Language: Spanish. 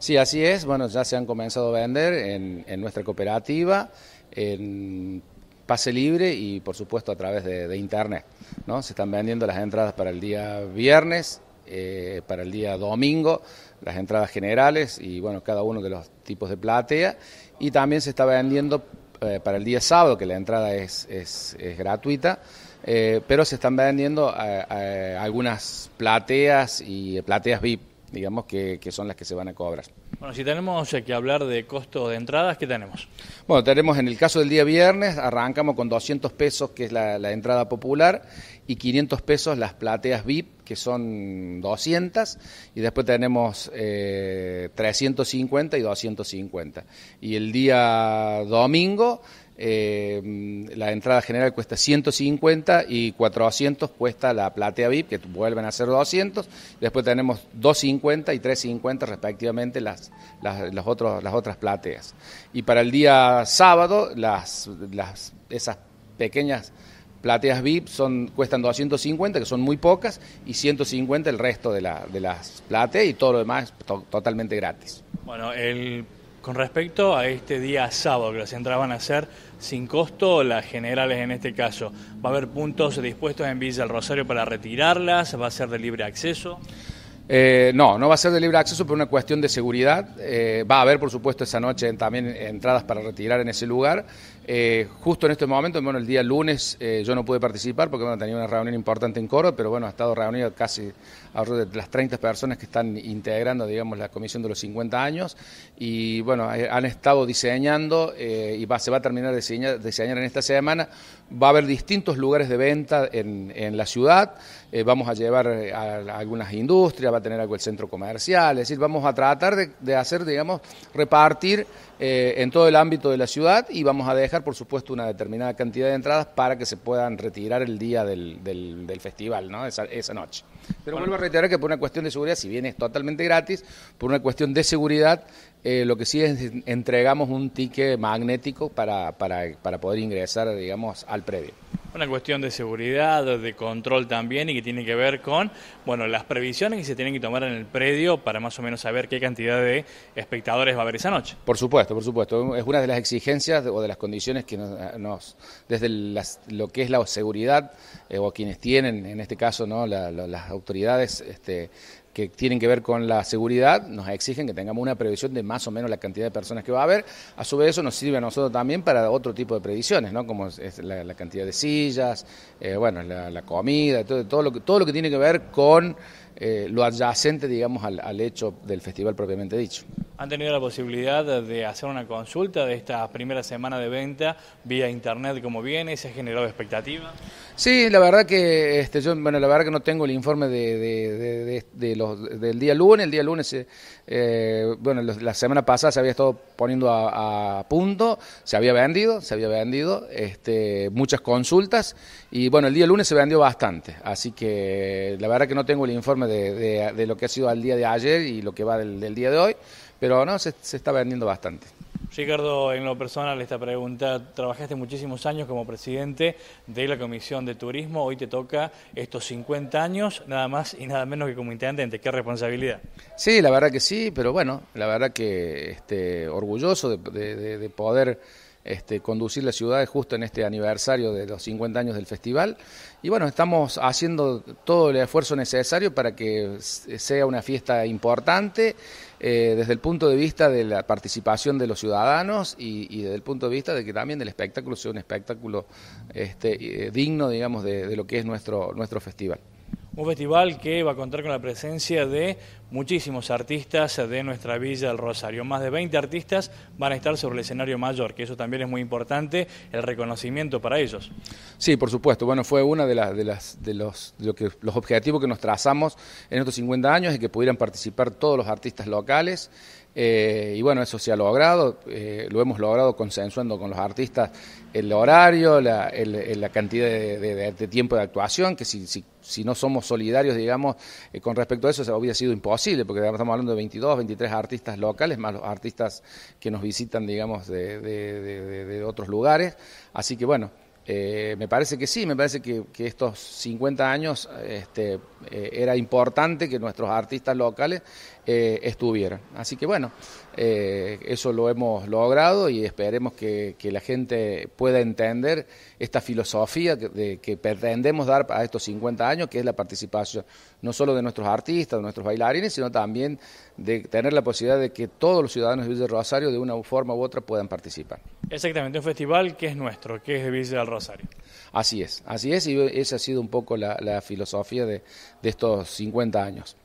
Sí, así es. Bueno, ya se han comenzado a vender en, nuestra cooperativa, en pase libre y por supuesto a través de, internet. ¿no? Se están vendiendo las entradas para el día viernes, eh, para el día domingo, las entradas generales y bueno, cada uno de los tipos de platea. Y también se está vendiendo eh, para el día sábado, que la entrada es, gratuita. Eh, pero se están vendiendo algunas plateas y plateas VIP digamos, que, son las que se van a cobrar. Bueno, si tenemos eh, que hablar de costo de entradas, ¿qué tenemos? Bueno, tenemos en el caso del día viernes, arrancamos con 200 pesos, que es la, entrada popular, y 500 pesos las plateas VIP, que son 200, y después tenemos 350 eh, y 250. Y el día domingo eh, la entrada general cuesta 150 y 400 cuesta la platea VIP, que vuelven a ser 200. Después tenemos 250 y 350 respectivamente las, las, las otras plateas. Y para el día sábado, las, las, esas pequeñas plateas VIP son, cuestan 250, que son muy pocas, y 150 el resto de, la, de las plateas y todo lo demás totalmente gratis. Bueno, el con respecto a este día sábado, que las entradas van a ser sin costo, las generales en este caso, ¿va a haber puntos dispuestos en Villa del Rosario para retirarlas? ¿Va a ser de libre acceso? Eh, no, no va a ser de libre acceso por una cuestión de seguridad. Eh, va a haber, por supuesto, esa noche también entradas para retirar en ese lugar. Eh, justo en este momento, bueno, el día lunes yo no pude participar porque bueno, tenido una reunión importante en Coro, pero bueno, ha estado reunido casi alrededor de las 30 personas que están integrando, digamos, la comisión de los 50 años y bueno, han estado diseñando y va, se va a terminar de diseñar, en esta semana. Va a haber distintos lugares de venta en, la ciudad, vamos a llevar algunas industrias, tener algo el centro comercial, es decir, vamos a tratar de, hacer, digamos, repartir eh, en todo el ámbito de la ciudad y vamos a dejar, por supuesto, una determinada cantidad de entradas para que se puedan retirar el día del, del, festival, ¿no? esa noche. Pero vuelvo a reiterar que por una cuestión de seguridad, si bien es totalmente gratis, por una cuestión de seguridad, eh, lo que sí es entregamos un ticket magnético para, para, para poder ingresar, digamos, al predio. Una cuestión de seguridad, de control también y que tiene que ver con, bueno, las previsiones que se tienen que tomar en el predio para más o menos saber qué cantidad de espectadores va a haber esa noche. Por supuesto, por supuesto. Es una de las exigencias o de las condiciones que nos, desde lo que es la seguridad eh, o quienes tienen, en este caso, ¿no? La, las autoridades este, que tienen que ver con la seguridad, nos exigen que tengamos una previsión de más o menos la cantidad de personas que va a haber. A su vez, eso nos sirve a nosotros también para otro tipo de previsiones, ¿no? como es la, cantidad de sillas, eh, bueno, la, comida, todo, lo que, todo lo que tiene que ver con eh, lo adyacente, digamos, al hecho del festival propiamente dicho han tenido la posibilidad de hacer una consulta de esta primera semana de venta vía internet como viene, se ha generado expectativa. Sí, la verdad que este, yo, bueno, la verdad que no tengo el informe de, los, del día lunes. El día lunes, eh, eh, bueno, la semana pasada se había estado poniendo a, punto, se había vendido, se había vendido, este, muchas consultas y bueno, el día lunes se vendió bastante, así que la verdad que no tengo el informe de, lo que ha sido al día de ayer y lo que va del, del día de hoy, pero pero no, se, está vendiendo bastante. Ricardo, en lo personal, esta pregunta. Trabajaste muchísimos años como presidente de la Comisión de Turismo. Hoy te toca estos 50 años, nada más y nada menos que como intendente. Qué responsabilidad. Sí, la verdad que sí, pero bueno, la verdad que este, orgulloso de poder este, conducir la ciudad justo en este aniversario de los 50 años del festival. Y bueno, estamos haciendo todo el esfuerzo necesario para que sea una fiesta importante eh, desde el punto de vista de la participación de los ciudadanos y, desde el punto de vista de que también del espectáculo sea un espectáculo este, eh, digno, digamos, de, de lo que es nuestro, nuestro festival. Un festival que va a contar con la presencia de muchísimos artistas de nuestra Villa del Rosario. Más de 20 artistas van a estar sobre el escenario mayor, que eso también es muy importante, el reconocimiento para ellos. Sí, por supuesto. Bueno, fue uno de, de, las, de, los, los objetivos que nos trazamos en estos 50 años, es que pudieran participar todos los artistas locales. Eh, y bueno, eso se ha logrado, eh, lo hemos logrado consensuando con los artistas el horario, la, cantidad de, tiempo de actuación, que si, si, no somos solidarios, digamos, eh, con respecto a eso, hubiera sido imposible, porque estamos hablando de 22, 23 artistas locales, más los artistas que nos visitan, digamos, de, de otros lugares. Así que bueno, eh, me parece que sí, me parece que, estos 50 años este, eh, era importante que nuestros artistas locales eh, estuvieran. Así que bueno, eh, eso lo hemos logrado y esperemos que, la gente pueda entender esta filosofía que, pretendemos dar a estos 50 años, que es la participación no solo de nuestros artistas, de nuestros bailarines, sino también de tener la posibilidad de que todos los ciudadanos de Villa del Rosario de una forma u otra puedan participar. Exactamente, un festival que es nuestro, que es de Villa del Rosario. Así es, así es y esa ha sido un poco la, filosofía de estos 50 años.